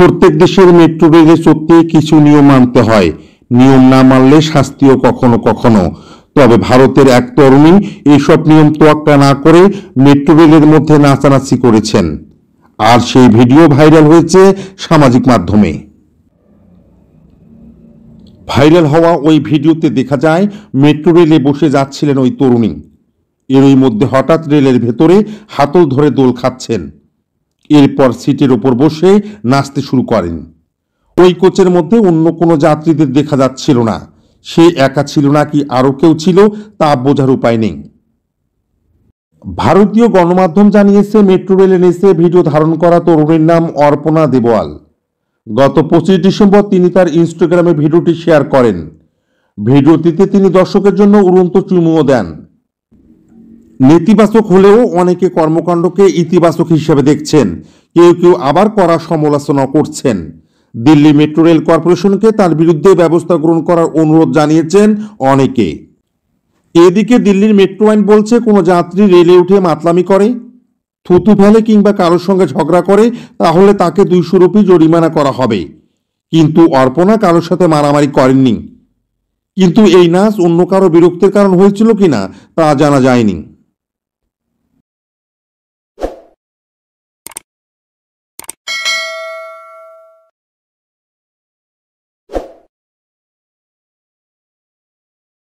প্রত্যেক দেশের মেট্রো রেলে চড়তে কিছু নিয়ম মানতে হয় নিয়ম না মানলে শাস্তিও কখনো কখনো তবে ভারতের এক তরুণী এইসব নিয়ম তোয়াক্কা না করে মেট্রো রেলের মধ্যে নাচানাচি করেছেন আর সেই ভিডিও ভাইরাল হয়েছে সামাজিক মাধ্যমে ভাইরাল হওয়া ওই ভিডিওতে দেখা যায় মেট্রো রেলে বসে যাচ্ছিলেন ওই তরুণী এরই মধ্যে হঠাৎ রেলের ভেতরে হাতল ধরে দোল খাচ্ছেন এরপর সিটের ওপর বসে নাচতে শুরু করেন ওই কোচের মধ্যে অন্য কোনো যাত্রীদের দেখা যাচ্ছিল না সে একা ছিল না কি আরও কেউ ছিল তা বোঝার উপায় নেই ভারতীয় গণমাধ্যম জানিয়েছে মেট্রো রেলে এসে ভিডিও ধারণ করা তরুণের নাম অর্পণা দেবয়াল গত পঁচিশ ডিসেম্বর তিনি তার ইনস্টাগ্রামে ভিডিওটি শেয়ার করেন ভিডিওটিতে তিনি দর্শকের জন্য উড়ন্ত চুমুও দেন নেতিবাচক হলেও অনেকে কর্মকাণ্ডকে ইতিবাচক হিসেবে দেখছেন কেউ কেউ আবার করা সমালোচনা করছেন দিল্লি মেট্রো রেল কর্পোরেশনকে তার বিরুদ্ধে ব্যবস্থা গ্রহণ করার অনুরোধ জানিয়েছেন অনেকে এদিকে দিল্লির মেট্রো আইন বলছে কোনো যাত্রী রেলে উঠে মাতলামি করে থুতু ফেলে কিংবা কারোর সঙ্গে ঝগড়া করে তাহলে তাকে দুইশো রুপি জরিমানা করা হবে কিন্তু অর্পণা কারোর সাথে মারামারি করেননি কিন্তু এই নাচ অন্য কারো বিরক্তির কারণ হয়েছিল কিনা তা জানা যায়নি